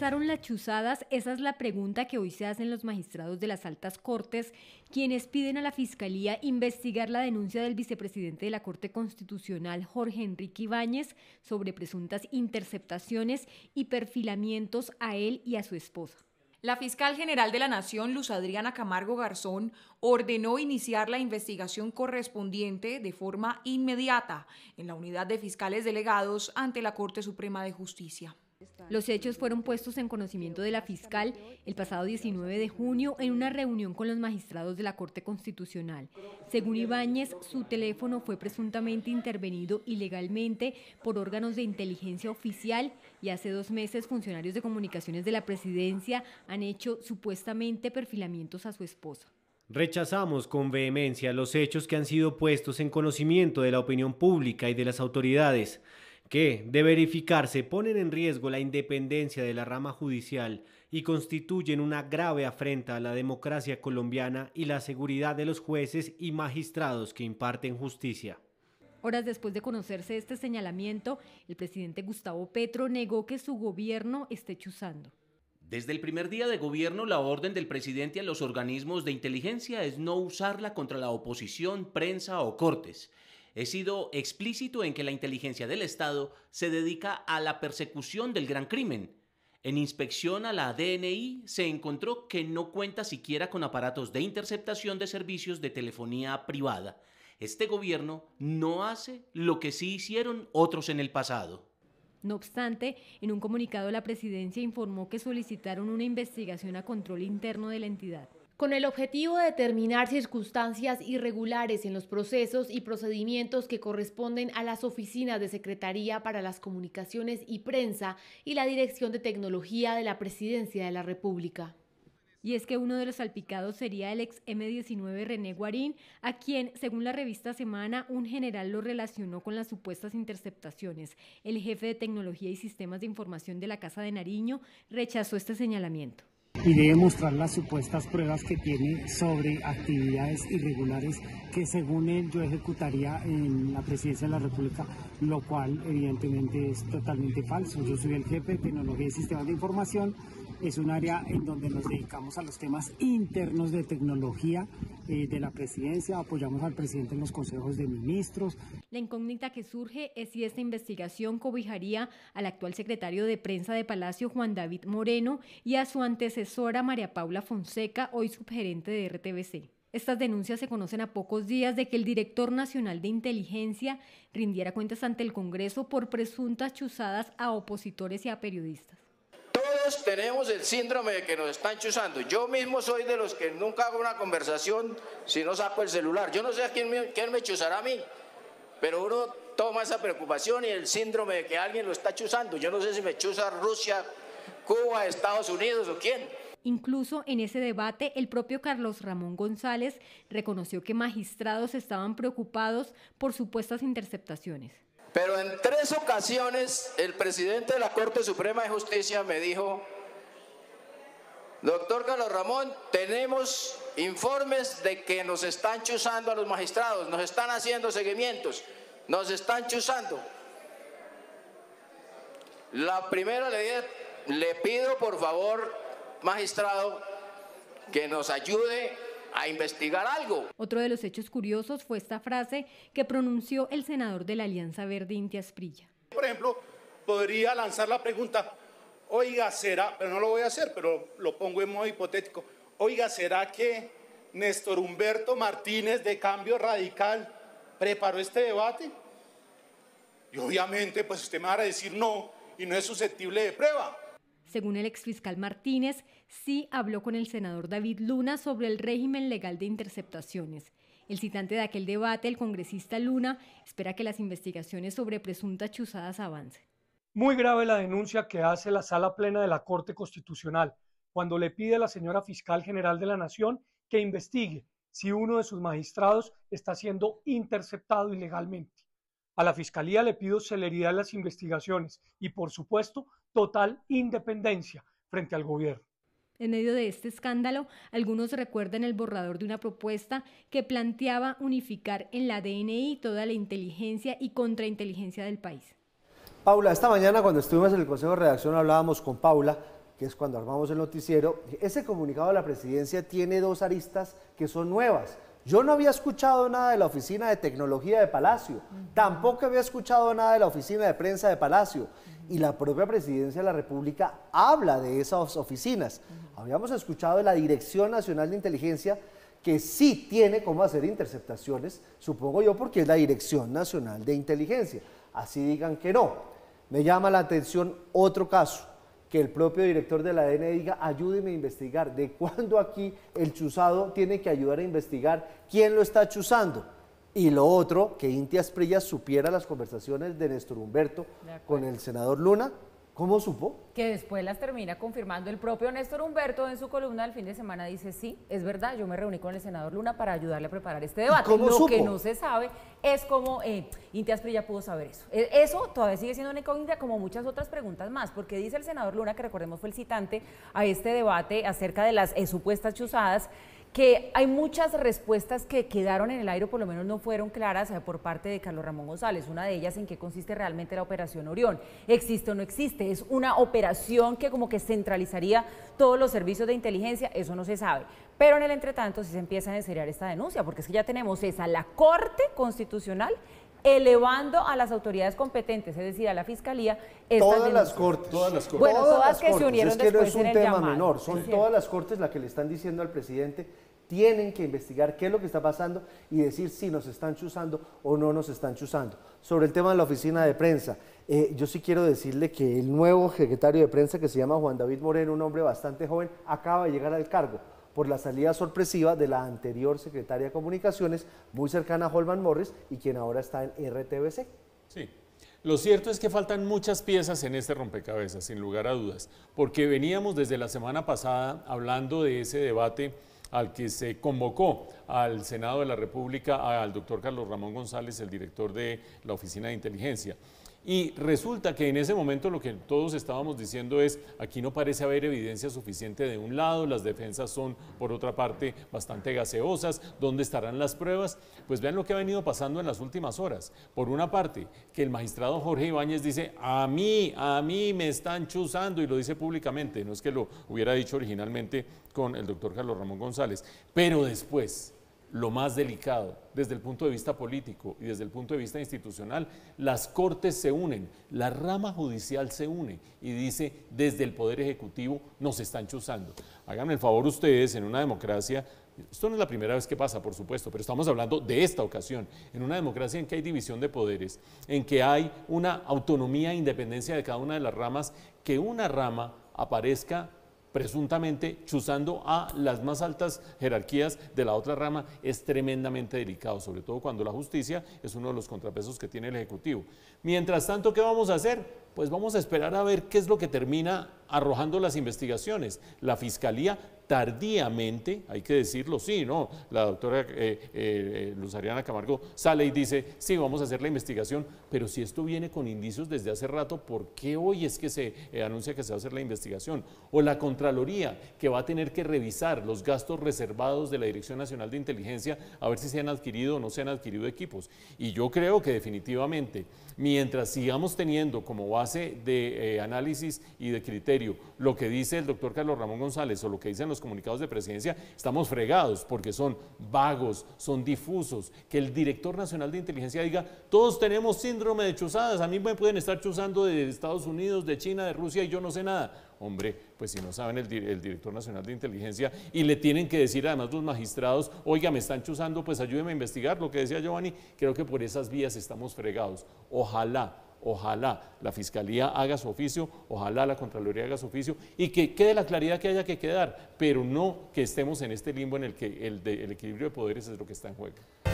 ¿Pasaron las chuzadas? Esa es la pregunta que hoy se hacen los magistrados de las altas cortes, quienes piden a la Fiscalía investigar la denuncia del vicepresidente de la Corte Constitucional, Jorge Enrique Ibáñez, sobre presuntas interceptaciones y perfilamientos a él y a su esposa. La fiscal general de la Nación, Luz Adriana Camargo Garzón, ordenó iniciar la investigación correspondiente de forma inmediata en la unidad de fiscales delegados ante la Corte Suprema de Justicia. Los hechos fueron puestos en conocimiento de la fiscal el pasado 19 de junio en una reunión con los magistrados de la Corte Constitucional. Según Ibáñez, su teléfono fue presuntamente intervenido ilegalmente por órganos de inteligencia oficial y hace dos meses funcionarios de comunicaciones de la presidencia han hecho supuestamente perfilamientos a su esposa. Rechazamos con vehemencia los hechos que han sido puestos en conocimiento de la opinión pública y de las autoridades que, de verificarse, ponen en riesgo la independencia de la rama judicial y constituyen una grave afrenta a la democracia colombiana y la seguridad de los jueces y magistrados que imparten justicia. Horas después de conocerse este señalamiento, el presidente Gustavo Petro negó que su gobierno esté chuzando. Desde el primer día de gobierno, la orden del presidente a los organismos de inteligencia es no usarla contra la oposición, prensa o cortes. He sido explícito en que la inteligencia del Estado se dedica a la persecución del gran crimen. En inspección a la DNI se encontró que no cuenta siquiera con aparatos de interceptación de servicios de telefonía privada. Este gobierno no hace lo que sí hicieron otros en el pasado. No obstante, en un comunicado la presidencia informó que solicitaron una investigación a control interno de la entidad con el objetivo de determinar circunstancias irregulares en los procesos y procedimientos que corresponden a las oficinas de Secretaría para las Comunicaciones y Prensa y la Dirección de Tecnología de la Presidencia de la República. Y es que uno de los salpicados sería el ex M19 René Guarín, a quien, según la revista Semana, un general lo relacionó con las supuestas interceptaciones. El jefe de tecnología y sistemas de información de la Casa de Nariño rechazó este señalamiento y debe mostrar las supuestas pruebas que tiene sobre actividades irregulares que según él yo ejecutaría en la presidencia de la República, lo cual evidentemente es totalmente falso. Yo soy el jefe de tecnología y sistemas de información, es un área en donde nos dedicamos a los temas internos de tecnología eh, de la presidencia, apoyamos al presidente en los consejos de ministros. La incógnita que surge es si esta investigación cobijaría al actual secretario de prensa de Palacio, Juan David Moreno, y a su antecesora, María Paula Fonseca, hoy subgerente de RTBC. Estas denuncias se conocen a pocos días de que el director nacional de inteligencia rindiera cuentas ante el Congreso por presuntas chuzadas a opositores y a periodistas tenemos el síndrome de que nos están chuzando. Yo mismo soy de los que nunca hago una conversación si no saco el celular. Yo no sé a quién me, quién me chuzará a mí, pero uno toma esa preocupación y el síndrome de que alguien lo está chuzando. Yo no sé si me chuza Rusia, Cuba, Estados Unidos o quién. Incluso en ese debate, el propio Carlos Ramón González reconoció que magistrados estaban preocupados por supuestas interceptaciones. Pero en tres ocasiones el presidente de la Corte Suprema de Justicia me dijo, doctor Carlos Ramón, tenemos informes de que nos están chuzando a los magistrados, nos están haciendo seguimientos, nos están chuzando. La primera le le pido por favor, magistrado, que nos ayude a investigar algo. Otro de los hechos curiosos fue esta frase que pronunció el senador de la Alianza Verde, Intias Prilla. Por ejemplo, podría lanzar la pregunta, oiga, será, pero no lo voy a hacer, pero lo pongo en modo hipotético, oiga, ¿será que Néstor Humberto Martínez de Cambio Radical preparó este debate? Y obviamente, pues usted me va a decir no, y no es susceptible de prueba. Según el exfiscal Martínez, sí habló con el senador David Luna sobre el régimen legal de interceptaciones. El citante de aquel debate, el congresista Luna, espera que las investigaciones sobre presuntas chuzadas avancen. Muy grave la denuncia que hace la sala plena de la Corte Constitucional cuando le pide a la señora fiscal general de la Nación que investigue si uno de sus magistrados está siendo interceptado ilegalmente. A la Fiscalía le pido celeridad en las investigaciones y, por supuesto, total independencia frente al gobierno. En medio de este escándalo, algunos recuerdan el borrador de una propuesta que planteaba unificar en la DNI toda la inteligencia y contrainteligencia del país. Paula, esta mañana cuando estuvimos en el Consejo de Redacción hablábamos con Paula, que es cuando armamos el noticiero. Ese comunicado de la presidencia tiene dos aristas que son nuevas. Yo no había escuchado nada de la oficina de tecnología de Palacio, tampoco había escuchado nada de la oficina de prensa de Palacio. Y la propia presidencia de la República habla de esas oficinas. Habíamos escuchado de la Dirección Nacional de Inteligencia, que sí tiene cómo hacer interceptaciones, supongo yo, porque es la Dirección Nacional de Inteligencia. Así digan que no. Me llama la atención otro caso, que el propio director de la DN e diga, ayúdeme a investigar. ¿De cuándo aquí el chuzado tiene que ayudar a investigar quién lo está chuzando? Y lo otro, que Intias Prillas supiera las conversaciones de Néstor Humberto con el senador Luna ¿Cómo supo? Que después las termina confirmando. El propio Néstor Humberto en su columna del fin de semana dice, sí, es verdad, yo me reuní con el senador Luna para ayudarle a preparar este debate. ¿Cómo Lo que no se sabe es cómo eh, ya pudo saber eso. E-, eso todavía sigue siendo una incógnita como muchas otras preguntas más, porque dice el senador Luna, que recordemos fue el citante a este debate acerca de las eh, supuestas chuzadas, que hay muchas respuestas que quedaron en el aire, por lo menos no fueron claras eh, por parte de Carlos Ramón González. Una de ellas en qué consiste realmente la operación Orión. ¿Existe o no existe? ¿Es una operación que como que centralizaría todos los servicios de inteligencia? Eso no se sabe. Pero en el entretanto sí se empieza a desear esta denuncia, porque es que ya tenemos esa, la Corte Constitucional elevando a las autoridades competentes, es decir, a la fiscalía, todas las cortes, bueno, todas, que se unieron es que no es un tema menor, son todas las cortes las que le están diciendo al presidente tienen que investigar qué es lo que está pasando y decir si nos están chuzando o no nos están chuzando. Sobre el tema de la oficina de prensa, eh, yo sí quiero decirle que el nuevo secretario de prensa que se llama Juan David Moreno, un hombre bastante joven, acaba de llegar al cargo por la salida sorpresiva de la anterior secretaria de Comunicaciones, muy cercana a Holman Morris y quien ahora está en RTBC. Sí. Lo cierto es que faltan muchas piezas en este rompecabezas, sin lugar a dudas, porque veníamos desde la semana pasada hablando de ese debate al que se convocó al Senado de la República al doctor Carlos Ramón González, el director de la Oficina de Inteligencia. Y resulta que en ese momento lo que todos estábamos diciendo es, aquí no parece haber evidencia suficiente de un lado, las defensas son por otra parte bastante gaseosas, ¿dónde estarán las pruebas? Pues vean lo que ha venido pasando en las últimas horas. Por una parte, que el magistrado Jorge Ibáñez dice, a mí, a mí me están chuzando y lo dice públicamente, no es que lo hubiera dicho originalmente con el doctor Carlos Ramón González, pero después lo más delicado desde el punto de vista político y desde el punto de vista institucional, las cortes se unen, la rama judicial se une y dice desde el Poder Ejecutivo nos están chuzando. Háganme el favor ustedes en una democracia, esto no es la primera vez que pasa por supuesto, pero estamos hablando de esta ocasión, en una democracia en que hay división de poderes, en que hay una autonomía e independencia de cada una de las ramas, que una rama aparezca presuntamente chuzando a las más altas jerarquías de la otra rama, es tremendamente delicado, sobre todo cuando la justicia es uno de los contrapesos que tiene el Ejecutivo. Mientras tanto, ¿qué vamos a hacer? Pues vamos a esperar a ver qué es lo que termina arrojando las investigaciones. La fiscalía tardíamente, hay que decirlo, sí, ¿no? La doctora eh, eh, Luz Ariana Camargo sale y dice, sí, vamos a hacer la investigación, pero si esto viene con indicios desde hace rato, ¿por qué hoy es que se eh, anuncia que se va a hacer la investigación? O la Contraloría, que va a tener que revisar los gastos reservados de la Dirección Nacional de Inteligencia a ver si se han adquirido o no se han adquirido equipos. Y yo creo que definitivamente, mientras sigamos teniendo como base de análisis y de criterio, lo que dice el doctor Carlos Ramón González o lo que dicen los comunicados de presidencia, estamos fregados porque son vagos, son difusos. Que el director nacional de inteligencia diga, todos tenemos síndrome de chuzadas, a mí me pueden estar chuzando de Estados Unidos, de China, de Rusia y yo no sé nada. Hombre, pues si no saben el, director nacional de inteligencia y le tienen que decir además los magistrados, oiga, me están chuzando, pues ayúdenme a investigar lo que decía Giovanni, creo que por esas vías estamos fregados. Ojalá Ojalá la Fiscalía haga su oficio, ojalá la Contraloría haga su oficio y que quede la claridad que haya que quedar, pero no que estemos en este limbo en el que el, equilibrio de poderes es lo que está en juego.